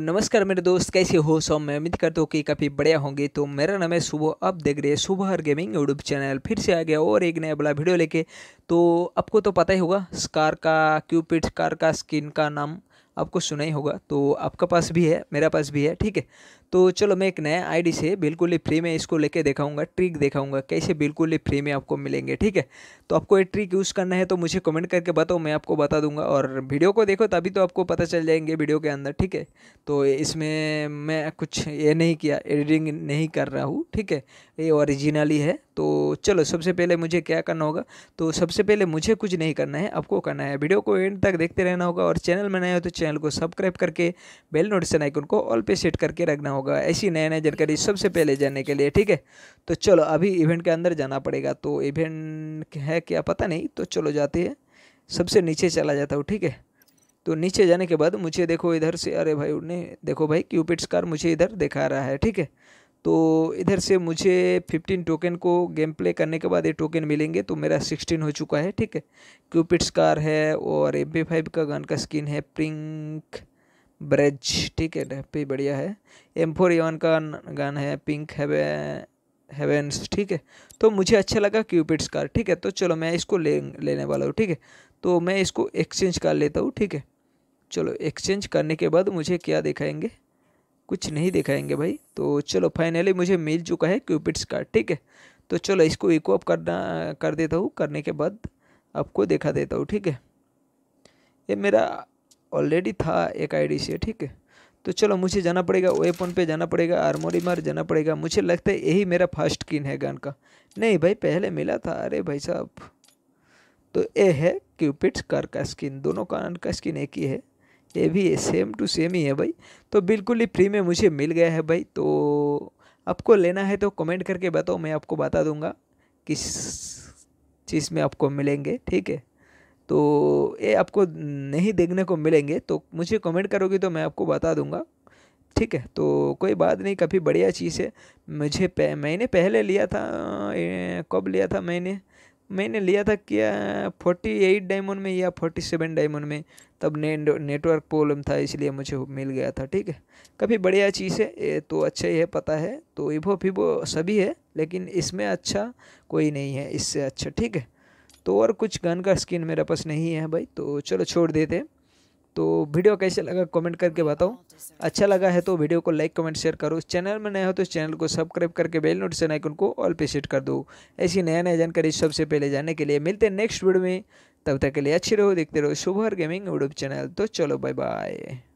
नमस्कार मेरे दोस्त कैसे हो सब मैं उम्मीद करता हूँ कि काफ़ी बढ़िया होंगे तो मेरा नाम है सुबह अब देख रहे हैं सुबह हर गेमिंग यूट्यूब चैनल फिर से आ गया और एक नया बड़ा वीडियो लेके तो आपको तो पता ही होगा स्कार का क्यूपिड कार का स्किन का नाम आपको सुना ही होगा तो आपका पास भी है मेरा पास भी है ठीक है तो चलो मैं एक नया आईडी से बिल्कुल ही फ्री में इसको लेके दिखाऊंगा ट्रिक दिखाऊंगा कैसे बिल्कुल ही फ्री में आपको मिलेंगे ठीक है तो आपको ये ट्रिक यूज़ करना है तो मुझे कमेंट करके बताओ मैं आपको बता दूंगा और वीडियो को देखो तभी तो आपको पता चल जाएंगे वीडियो के अंदर ठीक है तो इसमें मैं कुछ ये नहीं किया एडिटिंग नहीं कर रहा हूँ ठीक है ये ऑरिजिनली है तो चलो सबसे पहले मुझे क्या करना होगा तो सबसे पहले मुझे कुछ नहीं करना है आपको करना है वीडियो को एंड तक देखते रहना होगा और चैनल में नए हो तो चैनल को सब्सक्राइब करके बेल नोटिफिकेशन आइकन को ऑल पे सेट करके रखना होगा ऐसी नए नए जानकारी सबसे पहले जानने के लिए ठीक है तो चलो अभी इवेंट के अंदर जाना पड़ेगा तो इवेंट है क्या पता नहीं तो चलो जाते हैं सबसे नीचे चला जाता हूँ ठीक है तो नीचे जाने के बाद मुझे देखो इधर से अरे भाई उन्हें देखो भाई क्यूपिट्स कार मुझे इधर दिखा रहा है ठीक है तो इधर से मुझे 15 टोकन को गेम प्ले करने के बाद ये टोकन मिलेंगे तो मेरा 16 हो चुका है ठीक है क्यूपिट्स कार है और एम फाइव का गन का स्किन है पिंक ब्रेज ठीक है पे बढ़िया है एम फोर एवन का गन है पिंक है हेवेंस ठीक है तो मुझे अच्छा लगा क्यूपिट्स कार ठीक है तो चलो मैं इसको ले लेने वाला हूँ ठीक है तो मैं इसको एक्सचेंज कर लेता हूँ ठीक है चलो एक्सचेंज करने के बाद मुझे क्या दिखाएंगे कुछ नहीं दिखाएंगे भाई तो चलो फाइनली मुझे मिल चुका है क्यूपिट्स का ठीक है तो चलो इसको इक्वअप करना कर देता हूँ करने के बाद आपको दिखा देता हूँ ठीक है ये मेरा ऑलरेडी था एक आईडी से ठीक है तो चलो मुझे जाना पड़ेगा वेपन पे जाना पड़ेगा आर्मोरी मार जाना पड़ेगा मुझे लगता है यही मेरा फर्स्ट किन है गन का नहीं भाई पहले मिला था अरे भाई साहब तो ये है क्यूपिट्स कार का स्किन दोनों कान का स्किन एक ही है ये भी सेम टू सेम ही है भाई तो बिल्कुल ही फ्री में मुझे मिल गया है भाई तो आपको लेना है तो कमेंट करके बताओ मैं आपको बता दूंगा किस चीज़ में आपको मिलेंगे ठीक है तो ये आपको नहीं देखने को मिलेंगे तो मुझे कमेंट करोगे तो मैं आपको बता दूंगा ठीक है तो कोई बात नहीं काफ़ी बढ़िया चीज़ है मुझे पह, मैंने पहले लिया था कब लिया था मैंने मैंने लिया था क्या फोर्टी एट डायमंड में या फोर्टी सेवन डायमंड में तब ने, नेटवर्क प्रॉब्लम था इसलिए मुझे मिल गया था ठीक है काफ़ी बढ़िया चीज़ है ये तो अच्छा ही है पता है तो इवो फिवो सभी है लेकिन इसमें अच्छा कोई नहीं है इससे अच्छा ठीक है तो और कुछ गन का स्किन मेरे पास नहीं है भाई तो चलो छोड़ देते तो वीडियो कैसे लगा कमेंट करके बताओ अच्छा लगा है तो वीडियो को लाइक कमेंट शेयर करो चैनल में नया हो तो चैनल को सब्सक्राइब करके बेल नोटिफिकेशन आइकन को ऑल पे सेट कर दो ऐसी नया नया जानकारी सबसे पहले जानने के लिए मिलते हैं नेक्स्ट वीडियो में तब तक के लिए अच्छे रहो देखते रहो शुभर गेमिंग यूट्यूब चैनल तो चलो बाय बाय